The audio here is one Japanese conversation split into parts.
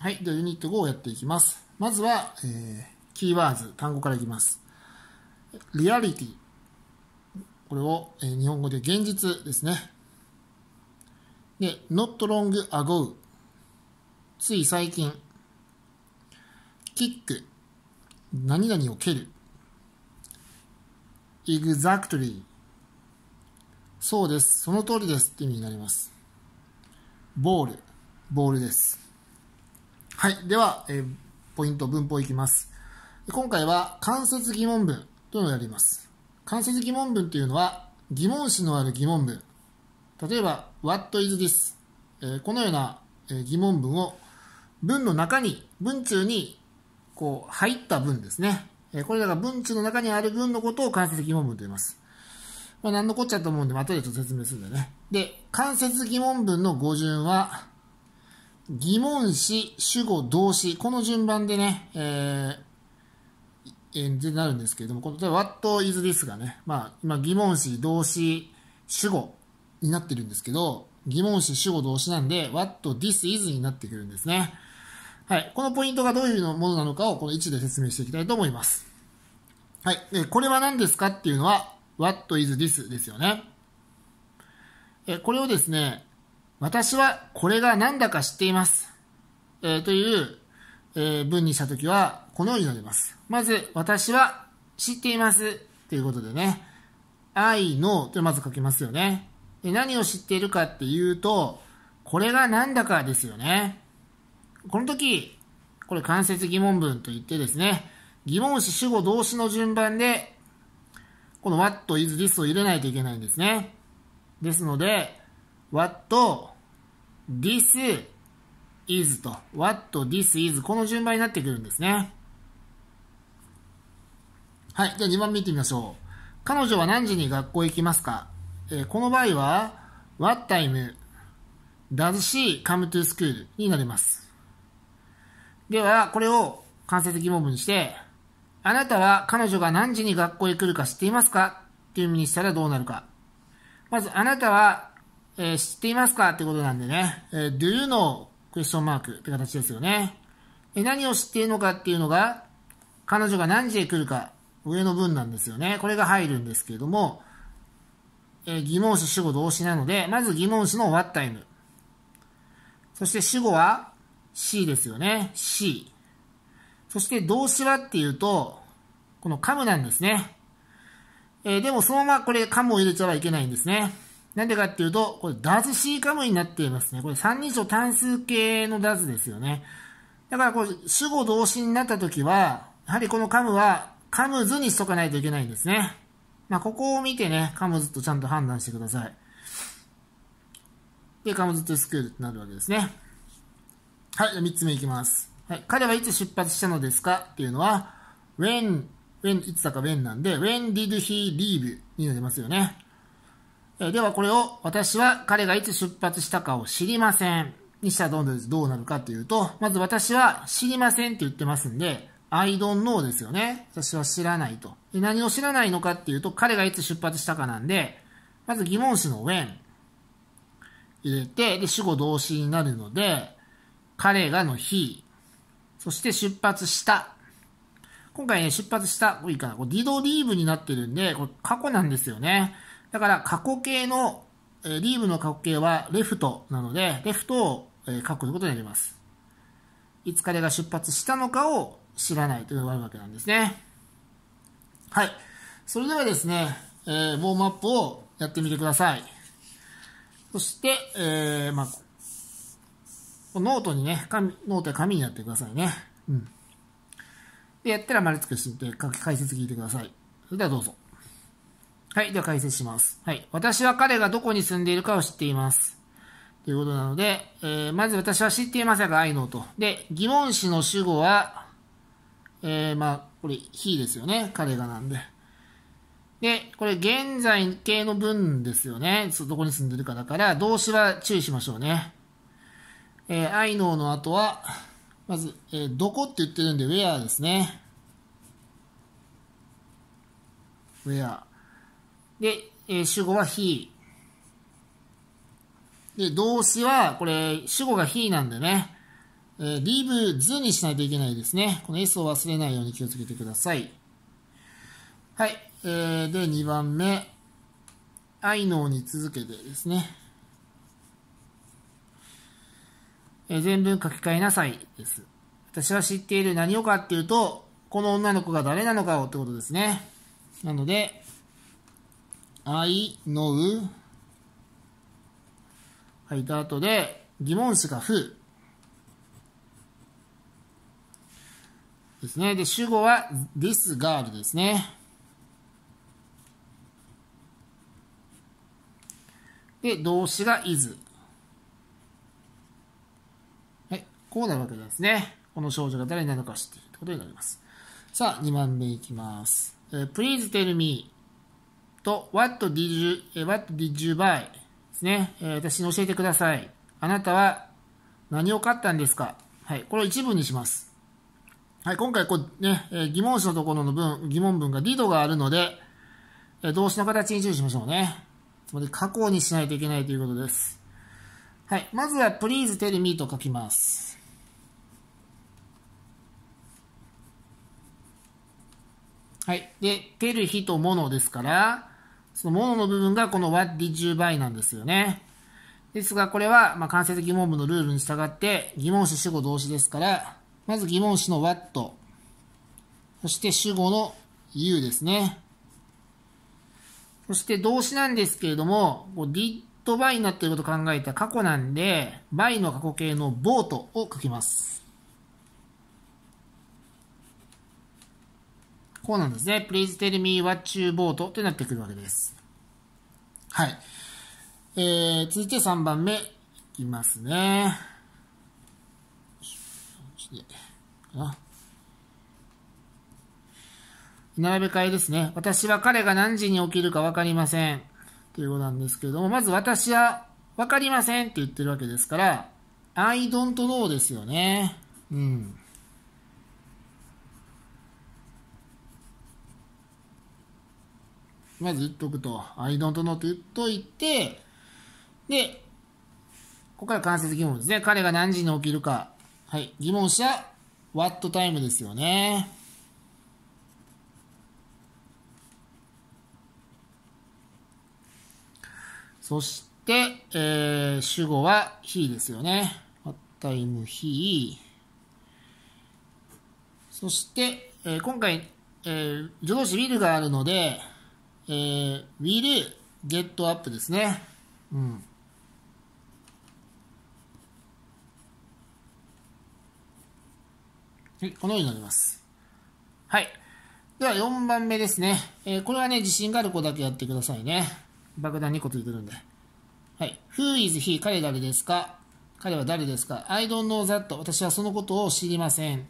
はい、ではユニット5をやっていきます。まずは、えー、キーワード、単語からいきます。リアリティ。これを、えー、日本語で現実ですね。で、not long ago。つい最近。キック。何々を蹴る。exactly。そうです。その通りです。って意味になります。ボール。ボールです。はい。では、えー、ポイント、文法いきます。今回は関節疑問文というのをやります。間接疑問文というのは、疑問詞のある疑問文。例えば、what is this? えー、このような、えー、疑問文を文の中に、文中に、こう、入った文ですね。えこれらが文中の中にある文のことを間接疑問文と言います。まあ、何のこっちゃと思うんで、後でちょっと説明するんでね。で、間接疑問文の語順は、疑問詞、主語、動詞、この順番でね、えー、えー、なるんですけれども、この例えば What is this がね、まあ、今疑問詞、動詞、主語になってるんですけど、疑問詞、主語、動詞なんで、What this is になってくるんですね。はい。このポイントがどういうものなのかをこの1で説明していきたいと思います。はい。で、これは何ですかっていうのは、What is this ですよね。え、これをですね、私はこれが何だか知っています。えー、という、えー、文にしたときは、このようになります。まず、私は知っています。ということでね、I know まず書きますよね。で何を知っているかっていうと、これが何だかですよね。この時、これ関節疑問文といってですね、疑問詞、主語、動詞の順番で、この what is this を入れないといけないんですね。ですので、what this is と what this is この順番になってくるんですね。はい。じゃあ2番見てみましょう。彼女は何時に学校へ行きますか、えー、この場合は what time does she come to school になります。では、これを間接疑問文にして、あなたは彼女が何時に学校へ来るか知っていますかっていう意味にしたらどうなるか。まず、あなたはえー、知っていますかってことなんでね、えー、do you know? クエスチョンマークって形ですよね。えー、何を知っているのかっていうのが、彼女が何時へ来るか、上の文なんですよね。これが入るんですけれども、え疑問詞、主語、動詞なので、まず疑問詞の what time。そして主語は C ですよね。C。そして動詞はっていうと、このカムなんですね。えー、でもそのままこれカムを入れちゃはいけないんですね。なんでかっていうと、これ、ダズシーカムになっていますね。これ、三人称単数形のダズですよね。だから、これ、主語動詞になったときは、やはりこのカムは、カムズにしとかないといけないんですね。まあ、ここを見てね、カムズとちゃんと判断してください。で、カムズとスクールとなるわけですね。はい、三つ目いきます。はい、彼はいつ出発したのですかっていうのは、when, when, いつだか when なんで、when did he leave になりますよね。えではこれを私は彼がいつ出発したかを知りませんにしたらどうどうなるかというと、まず私は知りませんって言ってますんで、I don't know ですよね。私は知らないと。で何を知らないのかっていうと、彼がいつ出発したかなんで、まず疑問詞の when 入れて、で、主語動詞になるので、彼がの日、そして出発した今回ね、出発した、いいかな。これ、ディドリーブになってるんで、これ過去なんですよね。だから過去形の、えリーブの過去形はレフトなので、レフトを、え書くことになります。いつ彼が出発したのかを知らないというわけなんですね。はい。それではですね、えー、ウォームアップをやってみてください。そして、えー、まあ、ノートにね、紙、ノートや紙にやってくださいね。うん。で、やったら丸つけして解説聞いてください。それではどうぞ。はい。では解説します。はい。私は彼がどこに住んでいるかを知っています。ということなので、えー、まず私は知っていませんが、I know と。で、疑問詞の主語は、えー、まあ、これ、he ですよね。彼がなんで。で、これ、現在形の文ですよね。どこに住んでるかだから、動詞は注意しましょうね。えー、I know の後は、まず、えー、どこって言ってるんで、where ですね。where。で、えー、主語は he。で、動詞は、これ、主語が he なんでね、えー、l a v e s にしないといけないですね。この s を忘れないように気をつけてください。はい。えー、で、2番目。I know に続けてですね。えー、全文書き換えなさいです。私は知っている何をかっていうと、この女の子が誰なのかをってことですね。なので、はいのう。はい、あとで、疑問詞がふ。ですね。で、主語は this girl ですね。で、動詞が is。はい、こうなるわけですね。この少女が誰なのか知っているということになります。さあ、2番目いきます。え Please tell me と What did you, what did you buy? ですね、え私に教えてください。あなたは何を買ったんですかはい、これを一文にします。はい、今回こうね、え疑問詞のところの文、疑問文が did があるので、え動詞の形に注意しましょうね。つまり過去にしないといけないということです。はい、まずは please tell me と書きます。はい。で、てる日とものですから、そのものの部分がこの what did you buy なんですよね。ですが、これは、ま間接疑問文のルールに従って、疑問詞主語動詞ですから、まず疑問詞の what、そして主語の you ですね。そして動詞なんですけれども、did by になっていることを考えた過去なんで、by の過去形のボートを書きます。こうなんですね。Please tell me what you bought ってなってくるわけです。はい。えー、続いて3番目いきますね。並べ替えですね。私は彼が何時に起きるか分かりません。ということなんですけれども、まず私は分かりませんって言ってるわけですから、I don't know ですよね。うん。まず言っとくと、I don't know と言っといて、で、ここから間接疑問ですね。彼が何時に起きるか。はい。疑問者、what time ですよね。そして、えー、主語は he ですよね。what time he。そして、えー、今回、えー、助動詞 will があるので、えー、will get up ですね。うん。はい、このようになります。はい。では4番目ですね。えー、これはね、自信がある子だけやってくださいね。爆弾2個ついてるんで。はい。Who is he? 彼誰ですか彼は誰ですか ?I don't know that. 私はそのことを知りません。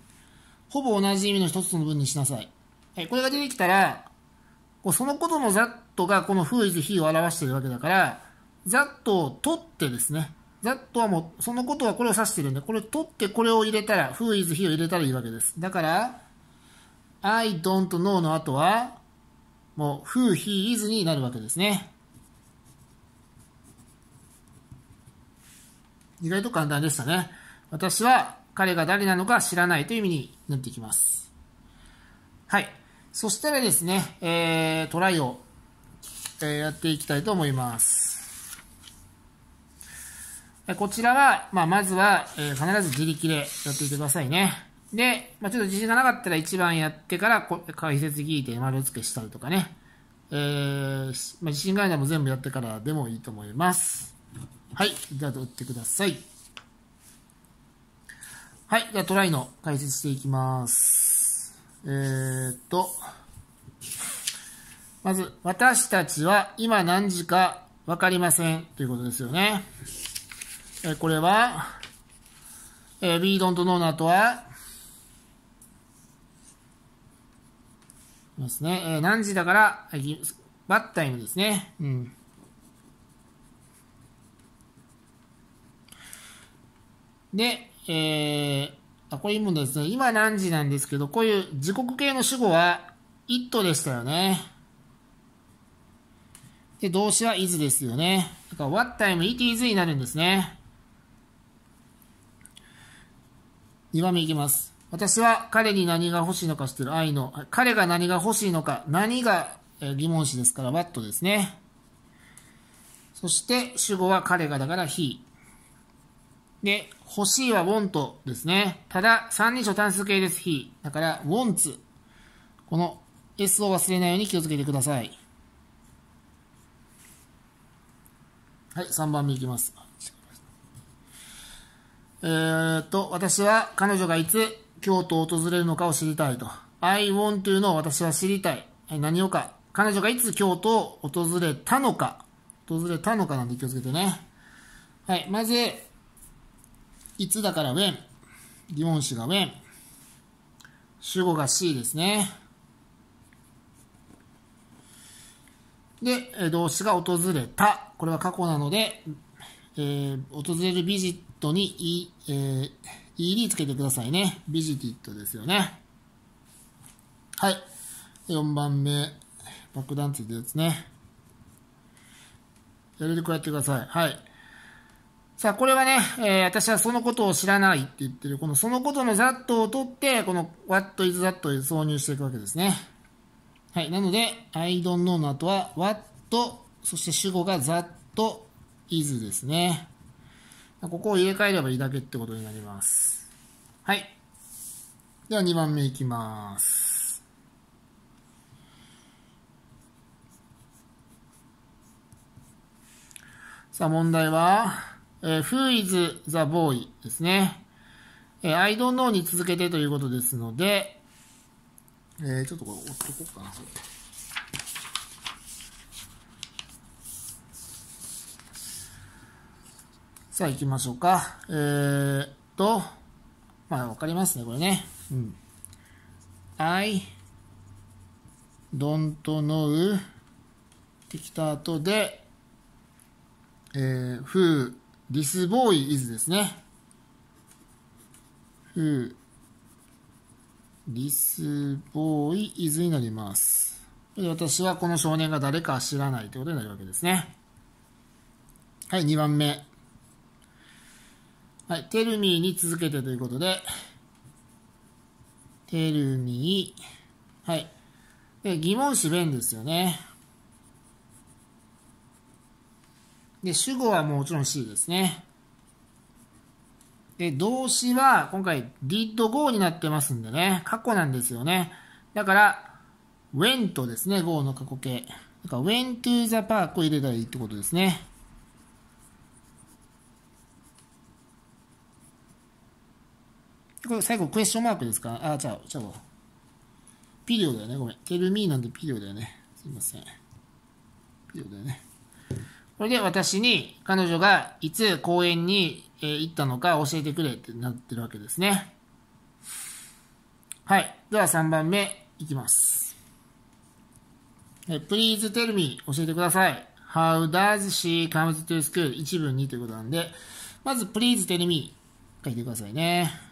ほぼ同じ意味の一つの文にしなさい。はい、これが出てきたら、そのことのざっとがこの風一ひを表しているわけだから、ざっとを取ってですね、ざっとはもう、そのことはこれを指してるんで、これ取ってこれを入れたら、風一ひを入れたらいいわけです。だから、I don't know の後は、もう、ふうひいず is になるわけですね。意外と簡単でしたね。私は彼が誰なのか知らないという意味になってきます。はい。そしたらですね、えー、トライを、えー、やっていきたいと思います。こちらは、まあ、まずは、えー、必ず自力でやっていてくださいね。で、まあ、ちょっと自信がなかったら1番やってからこ解説聞いて丸付けしたりとかね。えー、まあ、自信がないなら全部やってからでもいいと思います。はい。じゃあ、打ってください。はい。じゃあ、トライの解説していきます。えー、っと、まず、私たちは今何時か分かりませんということですよね。えー、これは、えー、we don't know の後は、ですね、えー、何時だから、バッタイムですね。うん。で、えー、あ、これいいもんですね。今何時なんですけど、こういう時刻系の主語は、it でしたよね。で、動詞は is ですよね。だから、what time it is になるんですね。2番目いきます。私は彼に何が欲しいのか知ってる愛の、彼が何が欲しいのか、何が疑問詞ですから、what ですね。そして、主語は彼がだから he。で、欲しいは want ですね。ただ、三人称単数形です、非。だから、wants。この S を忘れないように気をつけてください。はい、3番目いきます。えー、っと、私は彼女がいつ京都を訪れるのかを知りたいと。I want to の私は知りたい。何をか。彼女がいつ京都を訪れたのか。訪れたのかなんで気をつけてね。はい、まず、いつだからウェン。疑問詞がウェン。主語が C ですね。で、動詞が訪れた。これは過去なので、えー、訪れるビジットに E、えー、ED つけてくださいね。ビジティットですよね。はい。4番目。爆弾ついてるやつね。やれる子やってください。はい。さあ、これはね、えー、私はそのことを知らないって言ってる、このそのことの that を取って、この what is that を挿入していくわけですね。はい。なので、I don't know の後は what、そして主語が that is ですね。ここを入れ替えればいいだけってことになります。はい。では2番目いきます。さあ問題は、えー、Who is the boy? ですね。えー、I don't know に続けてということですので、えー、ちょっとこれ折っとこうかな、それ。さあ行きましょうか。えー、っと、まあわかりますね、これね。うん。I don't know ってきた後で、えー、who ディスボーイイズですね。ふう。o t h i イイ o になります。私はこの少年が誰か知らないということになるわけですね。はい、2番目。はい、テルミーに続けてということで、テルミー。はい。で、疑問詞弁ですよね。で、主語はもちろん C ですね。で、動詞は今回 did go になってますんでね、過去なんですよね。だから、went ですね、go の過去形。だから went to the park を入れたらいいってことですね。これ最後クエスチョンマークですかあ、ちゃう、ちゃうピリオだよね、ごめん。テルミーなんでピリオだよね。すいません。ピリオだよね。それで私に彼女がいつ公園に、え行ったのか教えてくれってなってるわけですね。はい。では3番目いきます。え Please tell me 教えてください。How does she come to school? 一文にということなんで、まず Please tell me 書いてくださいね。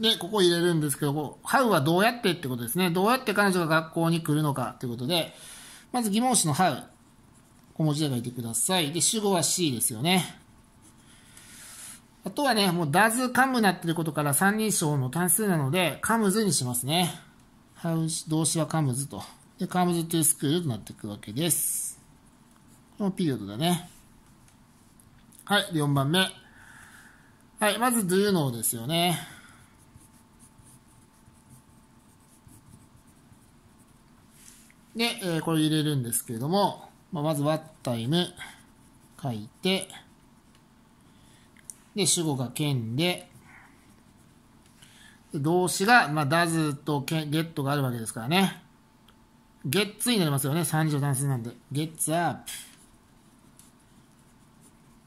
で、ここ入れるんですけど、ハウはどうやってってことですね。どうやって彼女が学校に来るのかということで、まず疑問詞のハウ、小文字で書いてください。で、主語は C ですよね。あとはね、もう does come なってることから三人称の単数なので、comes にしますね。ハウ、動詞は comes と。で、comes to school となっていくわけです。このピリオドだね。はい、4番目。はい、まず do のですよね。で、えー、これ入れるんですけれども、まあ、まず割っタイム書いて、で、主語が剣で、動詞が、まあ、does と get があるわけですからね。gets になりますよね。三次の単数なんで。gets up。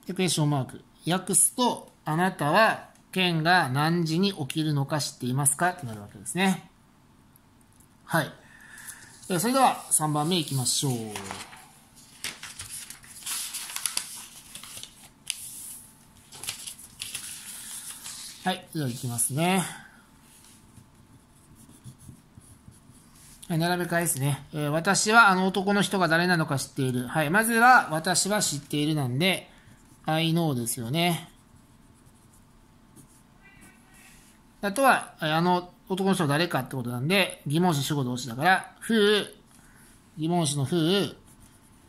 で、クエスチョンマーク。訳すと、あなたは、剣が何時に起きるのか知っていますかってなるわけですね。はい。それでは3番目いきましょう。はい、ではいきますね。はい、並べ替えですね、えー、私はあの男の人が誰なのか知っている。はい、まずは私は知っているなんで、I know ですよね。あとは、あの男の人は誰かってことなんで、疑問詞主語同士だから、う、疑問詞のう、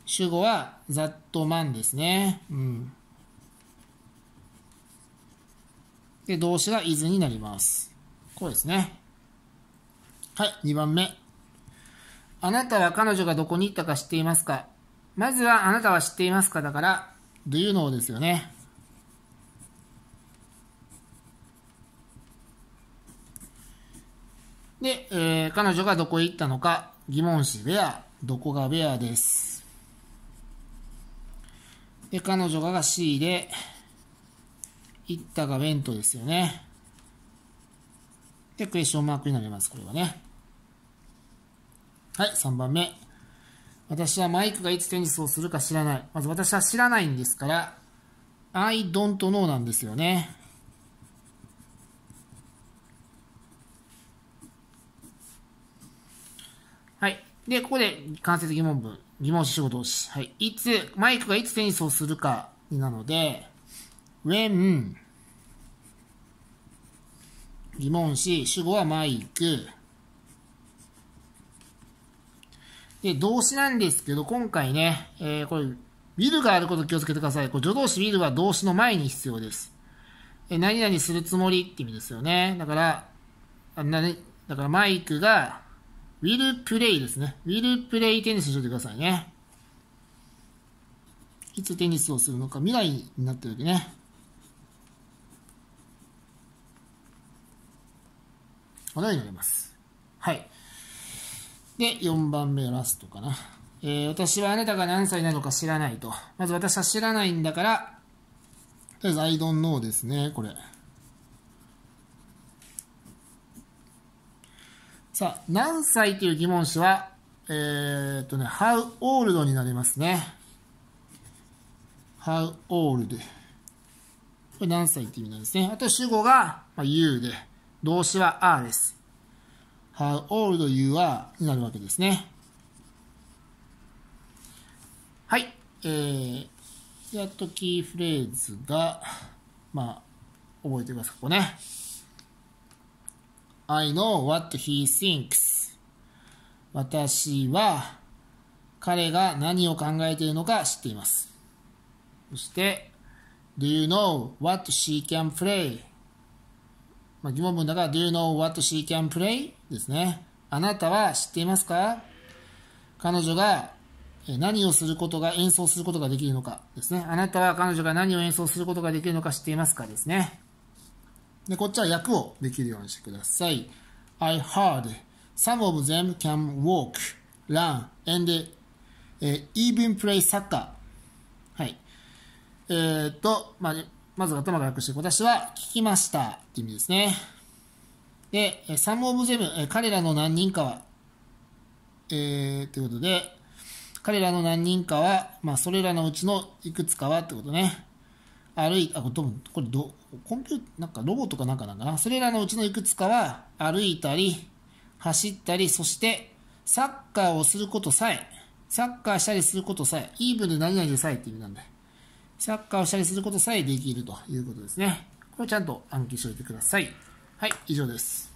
主語はざっとまんですね。うん。で、動詞がいずになります。こうですね。はい、2番目。あなたは彼女がどこに行ったか知っていますかまずはあなたは知っていますかだから、do you know ですよね。で、えー、彼女がどこへ行ったのか、疑問詞、ウェア、どこがウェアです。で、彼女が C で、行ったがウェントですよね。で、クエスチョンマークになります、これはね。はい、3番目。私はマイクがいつテニスをするか知らない。まず私は知らないんですから、I don't know なんですよね。で、ここで間接疑問文、疑問詞主語動詞。はい。いつ、マイクがいつテニスをするかなので、when 疑問詞、主語はマイク。で、動詞なんですけど、今回ね、えー、これ、will があること気をつけてください。これ助動詞 will は動詞の前に必要です。え、何々するつもりって意味ですよね。だから、あなだからマイクがウィルプレイですね。ウィルプレイテニスしといてくださいね。いつテニスをするのか、未来になってるわけね。話題になります。はい。で、4番目ラストかな。えー、私はあなたが何歳なのか知らないと。まず私は知らないんだから、とりあえず I don't know ですね、これ。さあ、何歳という疑問詞は、えー、っとね、how old になりますね。how old。これ何歳って意味なんですね。あと主語が、まあ、you で、動詞は r です。how old you are になるわけですね。はい。えー、やっとキーフレーズが、まあ、覚えてください、ここね。I know what he thinks. 私は彼が何を考えているのか知っています。そして、Do you know what she can play? まあ、疑問文だから、Do you know what she can play? ですね。あなたは知っていますか彼女が何をすることが、演奏することができるのかですね。あなたは彼女が何を演奏することができるのか知っていますかですね。で、こっちは訳をできるようにしてください。I heard some of them can walk, run, and、え even play soccer. はい。えー、っと、まあ、まず頭から訳して、私は聞きましたって意味ですね。で、some of them、彼らの何人かは、えー、ということで、彼らの何人かは、まあ、それらのうちのいくつかはってことね。あるいあこれどコンピューなんかロボとかなんかなんかなそれらのうちのいくつかは歩いたり走ったりそしてサッカーをすることさえサッカーしたりすることさえイーブンで何々でさえって意味なんでサッカーをしたりすることさえできるということですねこれちゃんと暗記しておいてくださいはい以上です